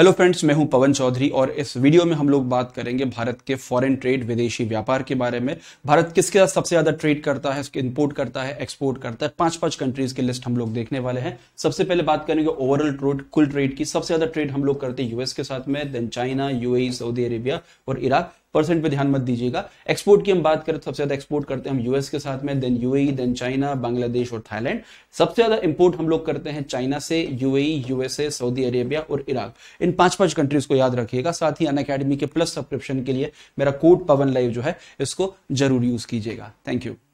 hello friends मैं हूं पवन चौधरी और इस वीडियो में हम लोग बात करेंगे भारत के फॉरेन ट्रेड विदेशी व्यापार के बारे में भारत किसके साथ सबसे ज्यादा ट्रेड करता है इंपोर्ट करता है एक्सपोर्ट करता है पांच पांच कंट्रीज की लिस्ट हम लोग देखने वाले हैं सबसे पहले बात करेंगे ओवरऑल ट्रोड कुल ट्रेड की सबसे ज्यादा ट्रेड हम लोग करते हैं यूएस के साथ में then China UAE Saudi Arabia और इराक परसेंट पे ध्यान मत दीजिएगा एक्सपोर्ट की हम बात करें तो सबसे ज्यादा एक्सपोर्ट करते हैं हम यूएस के साथ में then UAE then China Bangladesh और थाईलैंड सबसे ज्यादा इंपोर्ट हम लोग करते हैं चाइना से यूएई यूएसए सऊदी अरेबिया और इराक इन पांच पांच कंट्रीज को याद रखिएगा साथ ही अन अकेडमी के प्लस सब्सक्रिप्शन के लिए मेरा कोड पवन लाइव जो है इसको जरूर यूज कीजिएगा थैंक यू